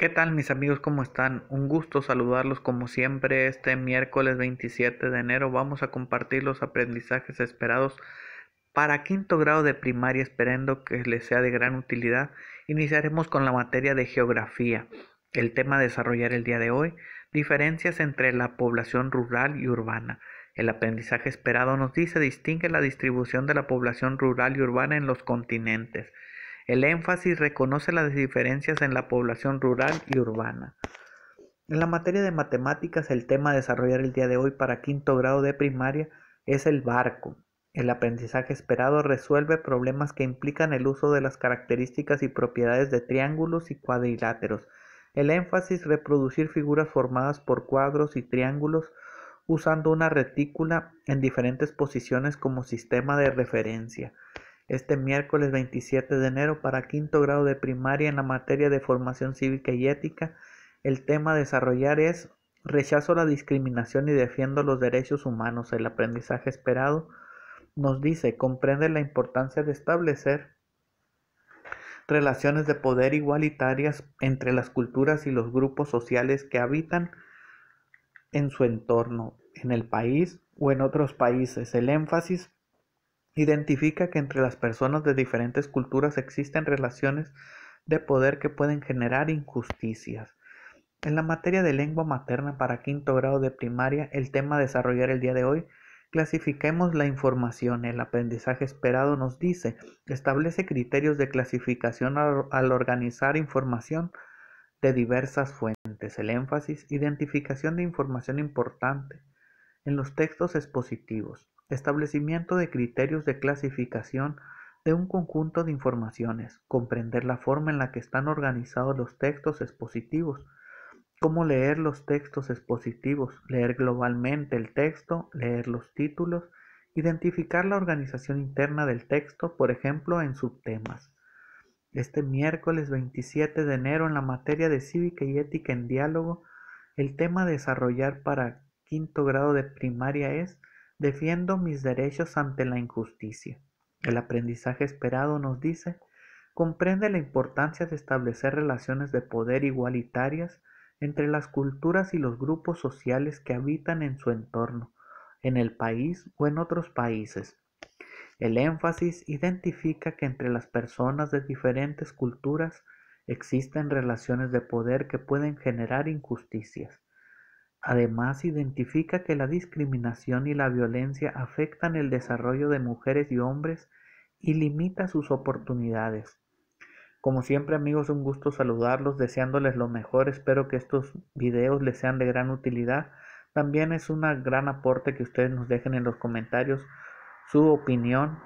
¿Qué tal mis amigos? ¿Cómo están? Un gusto saludarlos como siempre. Este miércoles 27 de enero vamos a compartir los aprendizajes esperados para quinto grado de primaria esperando que les sea de gran utilidad. Iniciaremos con la materia de geografía. El tema a desarrollar el día de hoy, diferencias entre la población rural y urbana. El aprendizaje esperado nos dice distingue la distribución de la población rural y urbana en los continentes. El énfasis reconoce las diferencias en la población rural y urbana. En la materia de matemáticas, el tema a desarrollar el día de hoy para quinto grado de primaria es el barco. El aprendizaje esperado resuelve problemas que implican el uso de las características y propiedades de triángulos y cuadriláteros. El énfasis reproducir figuras formadas por cuadros y triángulos usando una retícula en diferentes posiciones como sistema de referencia este miércoles 27 de enero para quinto grado de primaria en la materia de formación cívica y ética. El tema a desarrollar es rechazo la discriminación y defiendo los derechos humanos. El aprendizaje esperado nos dice, comprende la importancia de establecer relaciones de poder igualitarias entre las culturas y los grupos sociales que habitan en su entorno, en el país o en otros países. El énfasis identifica que entre las personas de diferentes culturas existen relaciones de poder que pueden generar injusticias. En la materia de lengua materna para quinto grado de primaria, el tema a desarrollar el día de hoy, clasifiquemos la información. El aprendizaje esperado nos dice, establece criterios de clasificación al organizar información de diversas fuentes. El énfasis, identificación de información importante, en los textos expositivos, establecimiento de criterios de clasificación de un conjunto de informaciones, comprender la forma en la que están organizados los textos expositivos, cómo leer los textos expositivos, leer globalmente el texto, leer los títulos, identificar la organización interna del texto, por ejemplo, en subtemas. Este miércoles 27 de enero en la materia de cívica y ética en diálogo, el tema desarrollar para quinto grado de primaria es Defiendo mis derechos ante la injusticia. El aprendizaje esperado nos dice, comprende la importancia de establecer relaciones de poder igualitarias entre las culturas y los grupos sociales que habitan en su entorno, en el país o en otros países. El énfasis identifica que entre las personas de diferentes culturas existen relaciones de poder que pueden generar injusticias. Además identifica que la discriminación y la violencia afectan el desarrollo de mujeres y hombres y limita sus oportunidades. Como siempre amigos, un gusto saludarlos, deseándoles lo mejor, espero que estos videos les sean de gran utilidad. También es un gran aporte que ustedes nos dejen en los comentarios su opinión